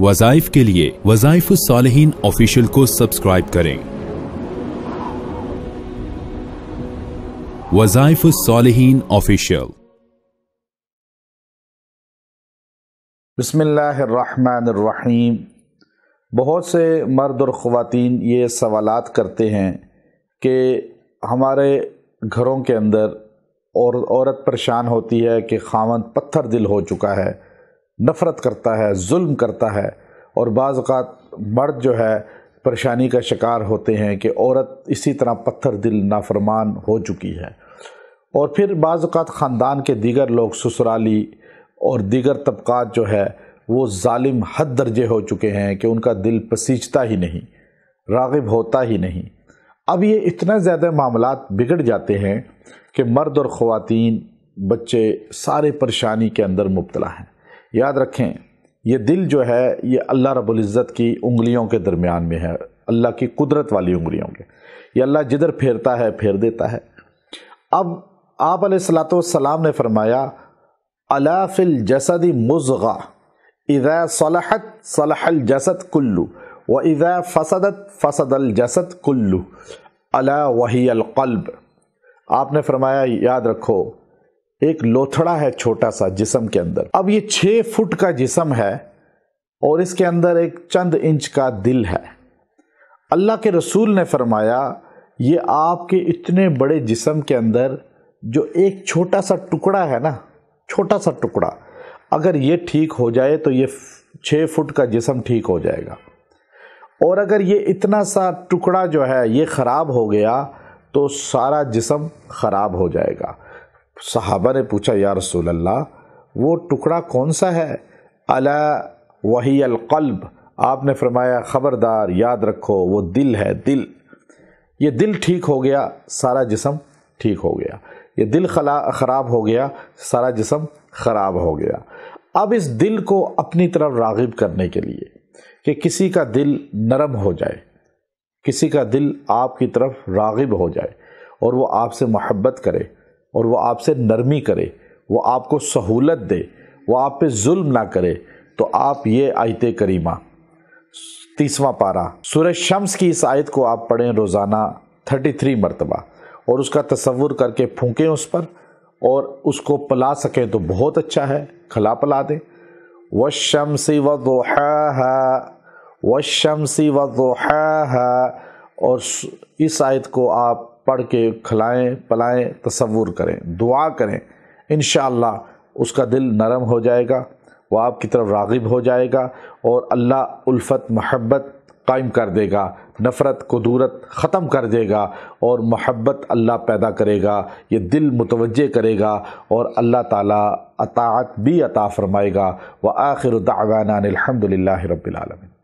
वजाइफ के लिए वजाइफ सालहीन ऑफिशियल को सब्सक्राइब करें वजाइफ सालहीन ऑफिशियल बसमीम बहुत से मर्द और ख़वातीन ये सवालात करते हैं कि हमारे घरों के अंदर और औरत परेशान होती है कि खावन पत्थर दिल हो चुका है नफ़रत करता है जुल्म करता है और बाज़ात मर्द जो है परेशानी का शिकार होते हैं कि औरत इसी तरह पत्थर दिल नाफरमान हो चुकी है और फिर बाज़ात ख़ानदान के दीगर लोग ससुराली और दीगर तबक़ात जो है वो ालिम हद दर्जे हो चुके हैं कि उनका दिल पसीजता ही नहीं रागब होता ही नहीं अब ये इतना ज़्यादा मामला बिगड़ जाते हैं कि मर्द और ख़वान बच्चे सारे परेशानी के अंदर मुबतला हैं याद रखें ये दिल जो है ये अल्लाह रबुल्ज़त की उंगलियों के दरमियान में है अल्लाह की कुदरत वाली उंगलियों के ये अल्लाह जिधर फेरता है फेर देता है अब आप सलाम ने फरमाया अलाफिल जसद मुजगा इदा सलाहत सलाहल जसद कुल्लू व इदा फसदत फसदल जसद कुल्लू अला वही अलकल्ब आपने फरमाया याद रखो एक लोथड़ा है छोटा सा जिसम के अंदर अब ये छः फुट का जिसम है और इसके अंदर एक चंद इंच का दिल है अल्लाह के रसूल ने फरमाया ये आपके इतने बड़े जिसम के अंदर जो एक छोटा सा टुकड़ा है ना छोटा सा टुकड़ा अगर ये ठीक हो जाए तो ये छः फुट का जिसम ठीक हो जाएगा और अगर ये इतना सा टुकड़ा जो है ये ख़राब हो गया तो सारा जिसम ख़राब हो जाएगा सहाबा ने पूछा या रसूल अल्लाह वो टुकड़ा कौन सा है अला वही अलकल्ब आपने फरमाया ख़बरदार याद रखो वो दिल है दिल ये दिल ठीक हो गया सारा जिसम ठीक हो गया ये दिल खला ख़राब हो गया सारा जिसम ख़राब हो गया अब इस दिल को अपनी तरफ रागिब करने के लिए कि किसी का दिल नरम हो जाए किसी का दिल आपकी तरफ रागिब हो जाए और वो आपसे मोहब्बत करे और वो आपसे नरमी करे वो आपको सहूलत दे वो आप पे जुल्म ना करे तो आप ये आयत करीमा तीसवा पारा सूर्य शम्स की इस आयत को आप पढ़ें रोज़ाना थर्टी थ्री मरतबा और उसका तस्वुर करके फूकें उस पर और उसको पला सकें तो बहुत अच्छा है खला पला दें व शमसी व व शमसी व और इस आयत को आप पढ़ के खिलाएँ पलाएँ तसवुर करें दुआ करें इन उसका दिल नरम हो जाएगा वह आपकी तरफ राग़ब हो जाएगा और अल्लाह उल्फत महब्बत कायम कर देगा नफ़रत को दूरत ख़त्म कर देगा और महब्बत अल्लाह पैदा करेगा ये दिल मुतवज़ करेगा और अल्लाह ताली अतात भी अता फ़रमाएगा व आखिर दावाना अलहमदिल्ला